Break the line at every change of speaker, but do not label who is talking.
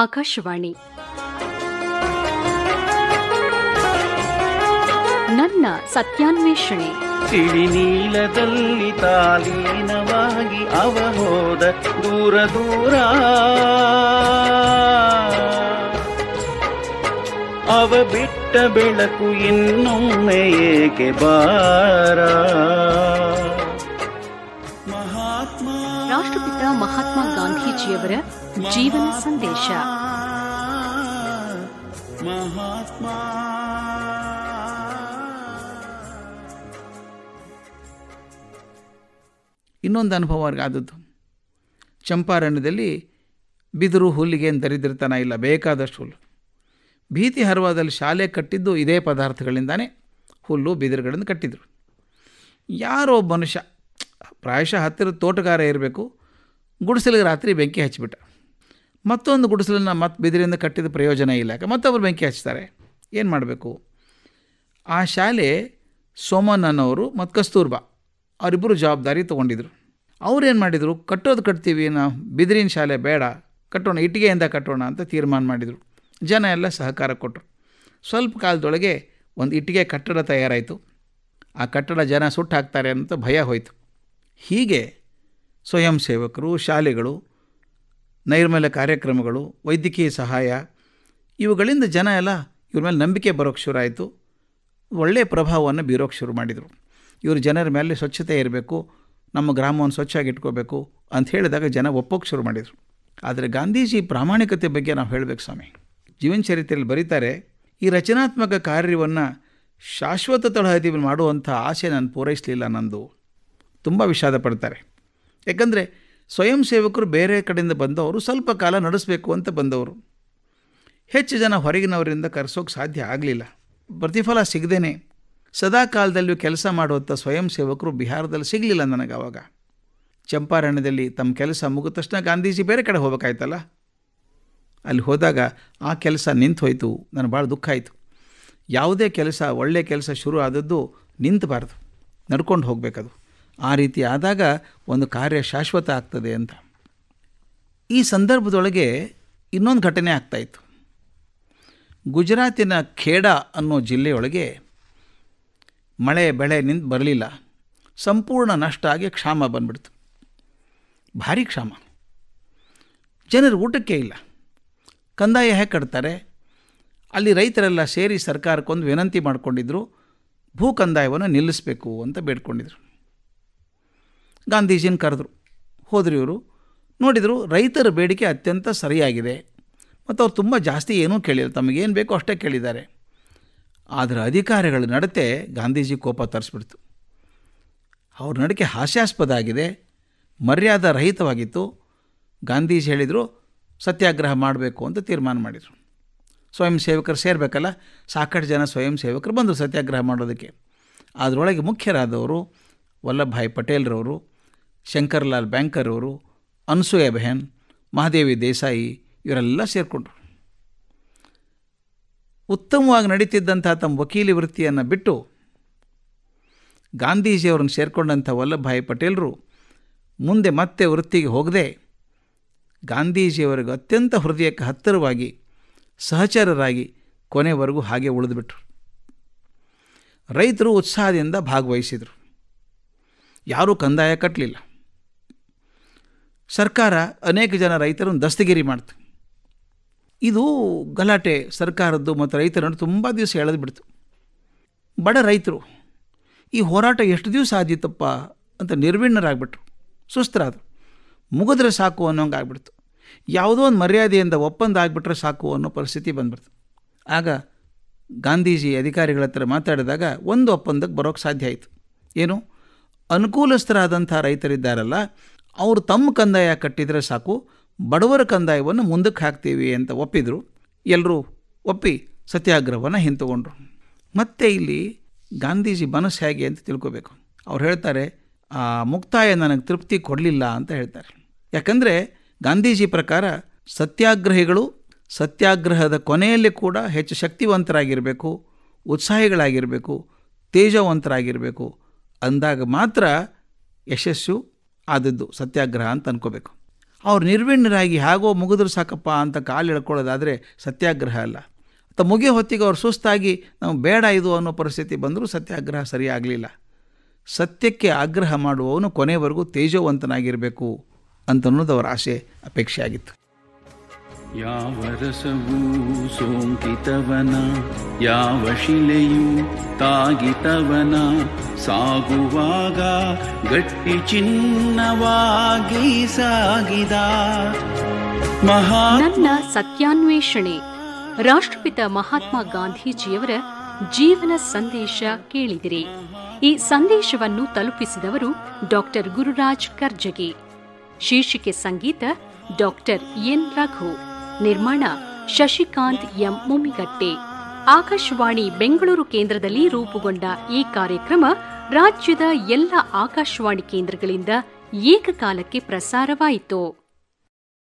ಆಕಾಶವಾಣಿ ನನ್ನ ಸತ್ಯಾನ್ವೇಷಣೆ ನೀಲದಲ್ಲಿ ತಾಲೀನವಾಗಿ ಹೋದ ದೂರ ದೂರ ಅವ ಬಿಟ್ಟ ಬೆಳಕು ಇನ್ನೊಮ್ಮೆ ಏಕೆ ಬಾರ ಗಾಂಧೀಜಿಯವರ ಜೀವನ ಸಂದೇಶ ಮಹಾತ್ಮ ಇನ್ನೊಂದು ಅನುಭವ ಅವ್ರಿಗಾದದ್ದು ಚಂಪಾರಣ್ಯದಲ್ಲಿ ಬಿದಿರು ಹುಲ್ಲಿಗೆ ಏನು ದರಿದ್ರತನ ಇಲ್ಲ ಬೇಕಾದಷ್ಟು ಹುಲ್ಲು ಭೀತಿ ಹರ್ವಾದಲ್ಲಿ ಶಾಲೆ ಕಟ್ಟಿದ್ದು ಇದೇ ಪದಾರ್ಥಗಳಿಂದಾನೇ ಹುಲ್ಲು ಬಿದಿರುಗಳನ್ನು ಕಟ್ಟಿದರು ಯಾರೋ ಮನುಷ್ಯ ಪ್ರಾಯಶಃ ಹತ್ತಿರದ ತೋಟಗಾರ ಇರಬೇಕು ಗುಡಿಸಲಿಗೆ ರಾತ್ರಿ ಬೆಂಕಿ ಹಚ್ಚಿಬಿಟ್ಟ ಮತ್ತೊಂದು ಗುಡಿಸಲನ್ನು ಮತ್ತೆ ಬಿದಿರಿಂದ ಕಟ್ಟಿದ ಪ್ರಯೋಜನ ಇಲ್ಲ ಮತ್ತೊಬ್ಬರು ಬೆಂಕಿ ಹಚ್ತಾರೆ ಏನು ಮಾಡಬೇಕು ಆ ಶಾಲೆ ಸೋಮನ್ ಅನ್ನೋರು ಮತ್ತು ಕಸ್ತೂರ್ಬಾ ಅವರಿಬ್ಬರು ಜವಾಬ್ದಾರಿ ತೊಗೊಂಡಿದ್ರು ಏನು ಮಾಡಿದರು ಕಟ್ಟೋದು ಕಟ್ತೀವಿ ನಾವು ಬಿದಿರಿನ ಶಾಲೆ ಬೇಡ ಕಟ್ಟೋಣ ಇಟ್ಟಿಗೆಯಿಂದ ಕಟ್ಟೋಣ ಅಂತ ತೀರ್ಮಾನ ಮಾಡಿದರು ಜನ ಎಲ್ಲ ಸಹಕಾರ ಕೊಟ್ಟರು ಸ್ವಲ್ಪ ಕಾಲದೊಳಗೆ ಒಂದು ಇಟ್ಟಿಗೆ ಕಟ್ಟಡ ತಯಾರಾಯಿತು ಆ ಕಟ್ಟಡ ಜನ ಸುಟ್ಟು ಹಾಕ್ತಾರೆ ಅಂತ ಭಯ ಹೋಯಿತು ಹೀಗೆ ಸ್ವಯಂ ಸೇವಕರು ಶಾಲೆಗಳು ನೈರ್ಮಲ್ಯ ಕಾರ್ಯಕ್ರಮಗಳು ವೈದ್ಯಕೀಯ ಸಹಾಯ ಇವುಗಳಿಂದ ಜನ ಎಲ್ಲ ಇವ್ರ ಮೇಲೆ ನಂಬಿಕೆ ಬರೋಕ್ಕೆ ಆಯಿತು ಒಳ್ಳೆಯ ಪ್ರಭಾವವನ್ನು ಬೀರೋಕ್ಕೆ ಶುರು ಮಾಡಿದರು ಇವರು ಜನರ ಮೇಲೆ ಸ್ವಚ್ಛತೆ ಇರಬೇಕು ನಮ್ಮ ಗ್ರಾಮವನ್ನು ಸ್ವಚ್ಛಾಗಿ ಇಟ್ಕೋಬೇಕು ಅಂತ ಹೇಳಿದಾಗ ಜನ ಒಪ್ಪೋಕ್ಕೆ ಶುರು ಮಾಡಿದರು ಆದರೆ ಗಾಂಧೀಜಿ ಪ್ರಾಮಾಣಿಕತೆ ಬಗ್ಗೆ ನಾವು ಹೇಳಬೇಕು ಸ್ವಾಮಿ ಜೀವನ ಚರಿತ್ರೆಯಲ್ಲಿ ಬರೀತಾರೆ ಈ ರಚನಾತ್ಮಕ ಕಾರ್ಯವನ್ನು ಶಾಶ್ವತ ತಳಹದಿ ಮಾಡುವಂಥ ಆಸೆ ನಾನು ಪೂರೈಸಲಿಲ್ಲ ನಂದು ತುಂಬ ವಿಷಾದ ಪಡ್ತಾರೆ ಯಾಕಂದರೆ ಸ್ವಯಂ ಸೇವಕರು ಬೇರೆ ಕಡೆಯಿಂದ ಬಂದವರು ಸ್ವಲ್ಪ ಕಾಲ ನಡೆಸಬೇಕು ಅಂತ ಬಂದವರು ಹೆಚ್ಚು ಜನ ಹೊರಗಿನವರಿಂದ ಕರೆಸೋಕೆ ಸಾಧ್ಯ ಆಗಲಿಲ್ಲ ಪ್ರತಿಫಲ ಸಿಗದೇನೆ ಸದಾ ಕಾಲದಲ್ಲೂ ಕೆಲಸ ಮಾಡುವಂಥ ಸ್ವಯಂ ಸೇವಕರು ಬಿಹಾರದಲ್ಲಿ ಸಿಗಲಿಲ್ಲ ನನಗೆ ಆವಾಗ ಚಂಪಾರಣ್ಯದಲ್ಲಿ ತಮ್ಮ ಕೆಲಸ ಮುಗಿದ ತಕ್ಷಣ ಗಾಂಧೀಜಿ ಬೇರೆ ಕಡೆ ಹೋಗಬೇಕಾಯ್ತಲ್ಲ ಅಲ್ಲಿ ಹೋದಾಗ ಆ ಕೆಲಸ ನಿಂತು ಹೋಯಿತು ನನಗೆ ಭಾಳ ದುಃಖ ಆಯಿತು ಯಾವುದೇ ಕೆಲಸ ಒಳ್ಳೆಯ ಕೆಲಸ ಶುರು ಆದದ್ದು ನಿಂತಬಾರ್ದು ನಡ್ಕೊಂಡು ಹೋಗಬೇಕದು ಆ ರೀತಿ ಆದಾಗ ಒಂದು ಕಾರ್ಯ ಶಾಶ್ವತ ಆಗ್ತದೆ ಅಂತ ಈ ಸಂದರ್ಭದೊಳಗೆ ಇನ್ನೊಂದು ಘಟನೆ ಆಗ್ತಾಯಿತ್ತು ಗುಜರಾತಿನ ಖೇಡಾ ಅನ್ನೋ ಜಿಲ್ಲೆಯೊಳಗೆ ಮಳೆ ಬೆಳೆ ನಿಂತು ಬರಲಿಲ್ಲ ಸಂಪೂರ್ಣ ನಷ್ಟ ಆಗಿ ಕ್ಷಾಮ ಬಂದ್ಬಿಡ್ತು ಭಾರಿ ಕ್ಷಾಮ ಜನರು ಊಟಕ್ಕೆ ಇಲ್ಲ ಕಂದಾಯ ಹೇಗೆ ಕಟ್ತಾರೆ ಅಲ್ಲಿ ರೈತರೆಲ್ಲ ಸೇರಿ ಸರ್ಕಾರಕ್ಕೊಂದು ವಿನಂತಿ ಮಾಡಿಕೊಂಡಿದ್ರು ಭೂ ಕಂದಾಯವನ್ನು ನಿಲ್ಲಿಸಬೇಕು ಅಂತ ಬೇಡ್ಕೊಂಡಿದ್ರು ಗಾಂಧೀಜಿನ ಕರೆದ್ರು ಹೋದ್ರಿ ಇವರು ನೋಡಿದರು ರೈತರ ಬೇಡಿಕೆ ಅತ್ಯಂತ ಸರಿಯಾಗಿದೆ ಮತ್ತು ಅವ್ರು ತುಂಬ ಜಾಸ್ತಿ ಏನೂ ಕೇಳಿಲ್ಲ ತಮಗೇನು ಬೇಕೋ ಅಷ್ಟೇ ಕೇಳಿದ್ದಾರೆ ಆದರೆ ಅಧಿಕಾರಿಗಳ ನಡತೆ ಗಾಂಧೀಜಿ ಕೋಪ ತರಿಸ್ಬಿಡ್ತು ಅವ್ರ ನಡಿಕೆ ಹಾಸ್ಯಾಸ್ಪದ ಆಗಿದೆ ಮರ್ಯಾದ ರಹಿತವಾಗಿತ್ತು ಗಾಂಧೀಜಿ ಹೇಳಿದರು ಸತ್ಯಾಗ್ರಹ ಮಾಡಬೇಕು ಅಂತ ತೀರ್ಮಾನ ಮಾಡಿದರು ಸ್ವಯಂ ಸೇವಕರು ಸೇರಬೇಕಲ್ಲ ಸಾಕಷ್ಟು ಜನ ಸ್ವಯಂ ಸೇವಕರು ಬಂದರು ಸತ್ಯಾಗ್ರಹ ಮಾಡೋದಕ್ಕೆ ಅದರೊಳಗೆ ಮುಖ್ಯರಾದವರು ವಲ್ಲಭಭಾಯಿ ಪಟೇಲ್ರವರು ಶಂಕರ್ಲಾಲ್ ಬ್ಯಾಂಕರ್ ಅವರು ಅನ್ಸೂಯ ಬೆಹನ್ ಮಹಾದೇವಿ ದೇಸಾಯಿ ಇವರೆಲ್ಲ ಸೇರಿಕೊಂಡರು ಉತ್ತಮವಾಗಿ ನಡೀತಿದ್ದಂತಹ ತಮ್ಮ ವಕೀಲಿ ವೃತ್ತಿಯನ್ನು ಬಿಟ್ಟು ಗಾಂಧೀಜಿಯವ್ರನ್ನ ಸೇರಿಕೊಂಡಂಥ ವಲ್ಲಭಾಯಿ ಪಟೇಲರು ಮುಂದೆ ಮತ್ತೆ ವೃತ್ತಿಗೆ ಹೋಗದೆ ಗಾಂಧೀಜಿಯವರಿಗೆ ಅತ್ಯಂತ ಹೃದಯಕ್ಕೆ ಹತ್ತಿರವಾಗಿ ಸಹಚರರಾಗಿ ಕೊನೆವರೆಗೂ ಹಾಗೆ ಉಳಿದುಬಿಟ್ರು ರೈತರು ಉತ್ಸಾಹದಿಂದ ಭಾಗವಹಿಸಿದರು ಯಾರೂ ಕಂದಾಯ ಕಟ್ಟಲಿಲ್ಲ ಸರ್ಕಾರ ಅನೇಕ ಜನ ರೈತರನ್ನು ದಸ್ತಗಿರಿ ಮಾಡ್ತು ಇದು ಗಲಾಟೆ ಸರ್ಕಾರದ್ದು ಮತ್ತು ರೈತರನ್ನು ತುಂಬ ದಿವಸ ಎಳೆದು ಬಿಡ್ತು ಬಡ ರೈತರು ಈ ಹೋರಾಟ ಎಷ್ಟು ದಿವಸ ಆದೀತಪ್ಪ ಅಂತ ನಿರ್ವಿಣ್ಣರಾಗ್ಬಿಟ್ರು ಸುಸ್ತರಾದರು ಮುಗಿದ್ರೆ ಸಾಕು ಅನ್ನೋಂಗೆ ಆಗ್ಬಿಡ್ತು ಯಾವುದೋ ಒಂದು ಮರ್ಯಾದೆಯಿಂದ ಒಪ್ಪಂದ ಆಗಿಬಿಟ್ರೆ ಸಾಕು ಅನ್ನೋ ಪರಿಸ್ಥಿತಿ ಬಂದ್ಬಿಡ್ತು ಆಗ ಗಾಂಧೀಜಿ ಅಧಿಕಾರಿಗಳ ಹತ್ರ ಮಾತಾಡಿದಾಗ ಒಂದು ಒಪ್ಪಂದಕ್ಕೆ ಬರೋಕ್ಕೆ ಸಾಧ್ಯ ಆಯಿತು ಏನು ಅನುಕೂಲಸ್ಥರಾದಂಥ ರೈತರಿದ್ದಾರಲ್ಲ ಅವರು ತಮ್ಮ ಕಂದಾಯ ಕಟ್ಟಿದರೆ ಸಾಕು ಬಡವರ ಕಂದಾಯವನ್ನು ಮುಂದಕ್ಕೆ ಹಾಕ್ತೀವಿ ಅಂತ ಒಪ್ಪಿದರು ಎಲ್ಲರೂ ಒಪ್ಪಿ ಸತ್ಯಾಗ್ರಹವನ್ನು ಹಿಂತಗೊಂಡ್ರು ಮತ್ತೆ ಇಲ್ಲಿ ಗಾಂಧೀಜಿ ಮನಸ್ಸು ಹೇಗೆ ಅಂತ ತಿಳ್ಕೊಬೇಕು ಅವ್ರು ಹೇಳ್ತಾರೆ ಆ ಮುಕ್ತಾಯ ನನಗೆ ತೃಪ್ತಿ ಕೊಡಲಿಲ್ಲ ಅಂತ ಹೇಳ್ತಾರೆ ಯಾಕಂದರೆ ಗಾಂಧೀಜಿ ಪ್ರಕಾರ ಸತ್ಯಾಗ್ರಹಿಗಳು ಸತ್ಯಾಗ್ರಹದ ಕೊನೆಯಲ್ಲಿ ಕೂಡ ಹೆಚ್ಚು ಶಕ್ತಿವಂತರಾಗಿರಬೇಕು ಉತ್ಸಾಹಿಗಳಾಗಿರಬೇಕು ತೇಜವಂತರಾಗಿರಬೇಕು ಅಂದಾಗ ಮಾತ್ರ ಯಶಸ್ಸು ಆದದ್ದು ಸತ್ಯಾಗ್ರಹ ಅಂತ ಅನ್ಕೋಬೇಕು ಅವ್ರು ನಿರ್ವಿಣ್ಣರಾಗಿ ಹಾಗೋ ಮುಗಿದ್ರು ಸಾಕಪ್ಪ ಅಂತ ಕಾಲು ಎಳ್ಕೊಳ್ಳೋದಾದರೆ ಸತ್ಯಾಗ್ರಹ ಅಲ್ಲ ಅಥವಾ ಮುಗಿಯ ಹೊತ್ತಿಗೆ ಅವ್ರು ಸುಸ್ತಾಗಿ ನಾವು ಬೇಡ ಇದು ಅನ್ನೋ ಪರಿಸ್ಥಿತಿ ಬಂದರೂ ಸತ್ಯಾಗ್ರಹ ಸರಿಯಾಗಲಿಲ್ಲ ಸತ್ಯಕ್ಕೆ ಆಗ್ರಹ ಮಾಡುವವನು ಕೊನೆವರೆಗೂ ತೇಜೋವಂತನಾಗಿರಬೇಕು ಅಂತನ್ನೋದು ಅವರ ಆಸೆ ಅಪೇಕ್ಷೆ ಆಗಿತ್ತು ಯಾವ ರಸವೂ ಸೋಂಕಿತವನ ಯಾವ ಶಿಲೆಯೂ ತಾಗಿತವನ ಸಾಗುವಾಗ ಗಟ್ಟಿ ಚಿನ್ನವಾಗಿ ಸಾಗಿದ ನನ್ನ ಸತ್ಯಾನ್ವೇಷಣೆ ರಾಷ್ಟ್ರಪಿತ ಮಹಾತ್ಮ ಗಾಂಧೀಜಿಯವರ ಜೀವನ ಸಂದೇಶ ಕೇಳಿದಿರಿ ಈ ಸಂದೇಶವನ್ನು ತಲುಪಿಸಿದವರು ಡಾಕ್ಟರ್ ಗುರುರಾಜ್ ಕರ್ಜಗಿ ಶೀರ್ಷಿಕೆ ಸಂಗೀತ ಡಾಕ್ಟರ್ ಎನ್ ರಘು ನಿರ್ಮಾಣ ಶಶಿಕಾಂತ್ ಎಂ ಮುಮ್ಮಿಗಟ್ಟೆ ಆಕಾಶವಾಣಿ ಬೆಂಗಳೂರು ಕೇಂದ್ರದಲ್ಲಿ ರೂಪುಗೊಂಡ ಈ ಕಾರ್ಯಕ್ರಮ ರಾಜ್ಯದ ಎಲ್ಲ ಆಕಾಶವಾಣಿ ಕೇಂದ್ರಗಳಿಂದ ಏಕಕಾಲಕ್ಕೆ ಪ್ರಸಾರವಾಯಿತು